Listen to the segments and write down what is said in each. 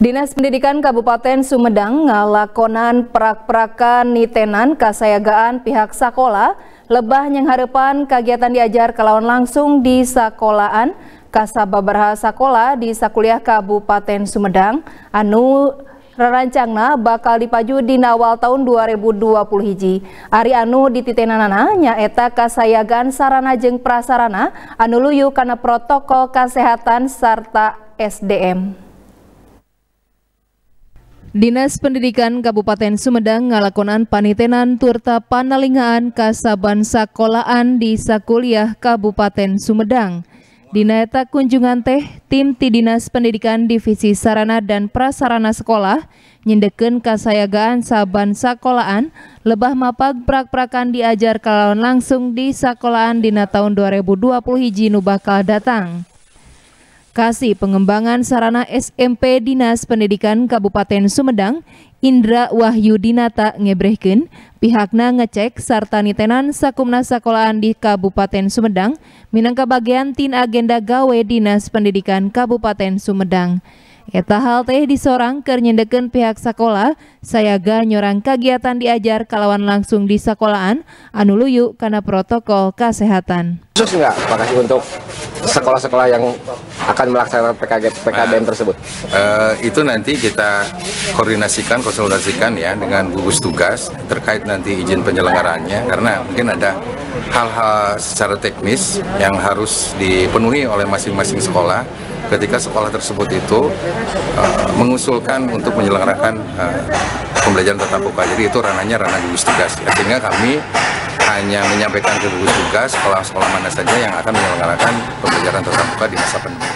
Dinas Pendidikan Kabupaten Sumedang ngalakonan perak prakan nitenan kasayagaan pihak sakola lebah yang harapan kegiatan diajar kelawan langsung di sakolaan kasababarha sakola di sakuliah Kabupaten Sumedang anu rarancangna bakal dipaju di awal tahun 2020 hiji. Ari anu dititenanana nyaeta kasayagaan sarana jeng prasarana anu luyu karena protokol kesehatan serta SDM. Dinas Pendidikan Kabupaten Sumedang ngalakonan panitenan turta panalingaan kasaban sakolaan di Sakuliah Kabupaten Sumedang. Dinaeta kunjungan teh, tim ti Dinas Pendidikan Divisi Sarana dan Prasarana Sekolah nyindeken kasayagaan saban sakolaan lebah mapag prak-prakan diajar kalawan langsung di sakolaan dina tahun 2020 hiji nubakal datang. Kasih Pengembangan Sarana SMP Dinas Pendidikan Kabupaten Sumedang, Indra Wahyu Dinata ngebrehken, pihakna ngecek sarta nitenan sakumna sekolahan di Kabupaten Sumedang, minangka bagian tin agenda gawe Dinas Pendidikan Kabupaten Sumedang. Eta hal teh disorang kenyendeken pihak sekolah, sayaga nyorang kegiatan diajar kalawan langsung di sekolahan, anu luyu karena protokol kesehatan. Khusus nggak, Pak Kasih, untuk sekolah-sekolah yang akan melaksanakan PKG, PKBM nah, tersebut? Uh, itu nanti kita koordinasikan, konsultasikan ya dengan gugus tugas terkait nanti izin penyelenggaraannya karena mungkin ada hal-hal secara teknis yang harus dipenuhi oleh masing-masing sekolah ketika sekolah tersebut itu uh, mengusulkan untuk menyelenggarakan uh, pembelajaran tatap muka. Jadi itu ranahnya ranah gugus tugas. Akhirnya Sehingga kami hanya menyampaikan ke gugus tugas sekolah-sekolah mana saja yang akan menyelenggarakan pembelajaran tatap muka di masa pandemi.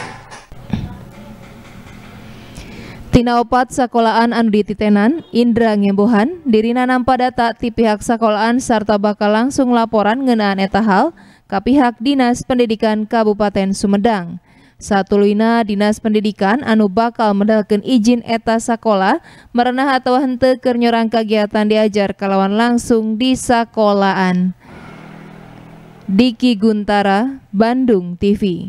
Tina opat sekolahan anu dititenan, Indra Ngembohan, dirina nampak data di pihak sekolahan serta bakal langsung laporan ngenaan etahal hal pihak Dinas Pendidikan Kabupaten Sumedang. Satuluina Dinas Pendidikan anu bakal medalkan izin eta sekolah, merenah atau hente kernyorang kegiatan diajar kalawan langsung di sakolaan. Diki Guntara, Bandung TV